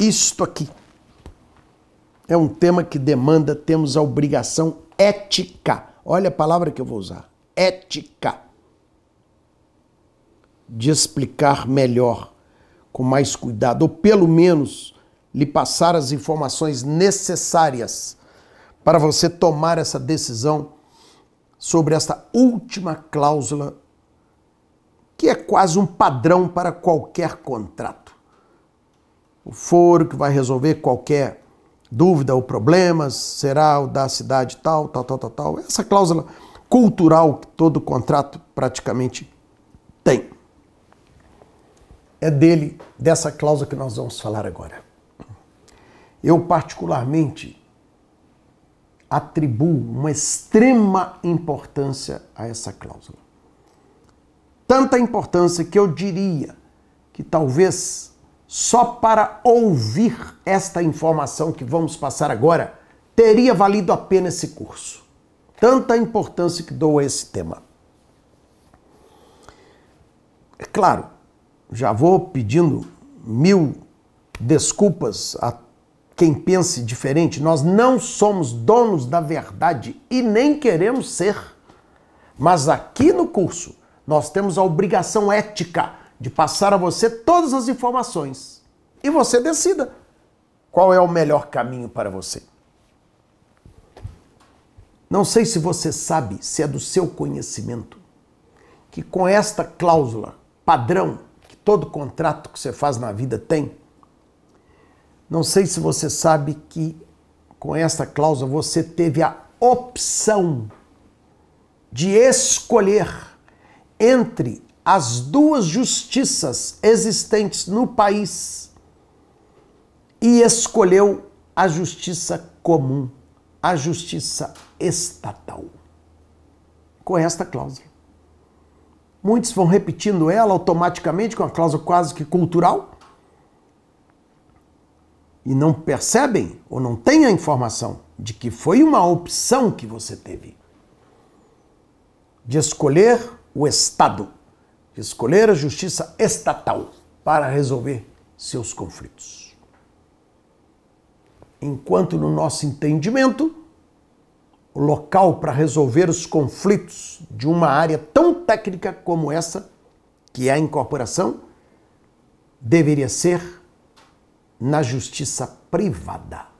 Isto aqui é um tema que demanda, temos a obrigação ética. Olha a palavra que eu vou usar: ética. De explicar melhor, com mais cuidado, ou pelo menos lhe passar as informações necessárias para você tomar essa decisão sobre esta última cláusula, que é quase um padrão para qualquer contrato o foro que vai resolver qualquer dúvida ou problemas, será o da cidade tal, tal, tal, tal, tal. Essa cláusula cultural que todo contrato praticamente tem. É dele, dessa cláusula que nós vamos falar agora. Eu, particularmente, atribuo uma extrema importância a essa cláusula. Tanta importância que eu diria que talvez só para ouvir esta informação que vamos passar agora, teria valido a pena esse curso. Tanta importância que dou a esse tema. É claro, já vou pedindo mil desculpas a quem pense diferente. Nós não somos donos da verdade e nem queremos ser. Mas aqui no curso, nós temos a obrigação ética de passar a você todas as informações e você decida qual é o melhor caminho para você. Não sei se você sabe, se é do seu conhecimento, que com esta cláusula padrão que todo contrato que você faz na vida tem, não sei se você sabe que com esta cláusula você teve a opção de escolher entre as duas justiças existentes no país e escolheu a justiça comum, a justiça estatal. Com esta cláusula. Muitos vão repetindo ela automaticamente, com a cláusula quase que cultural, e não percebem ou não têm a informação de que foi uma opção que você teve de escolher o Estado escolher a justiça estatal para resolver seus conflitos. Enquanto no nosso entendimento, o local para resolver os conflitos de uma área tão técnica como essa, que é a incorporação, deveria ser na justiça privada.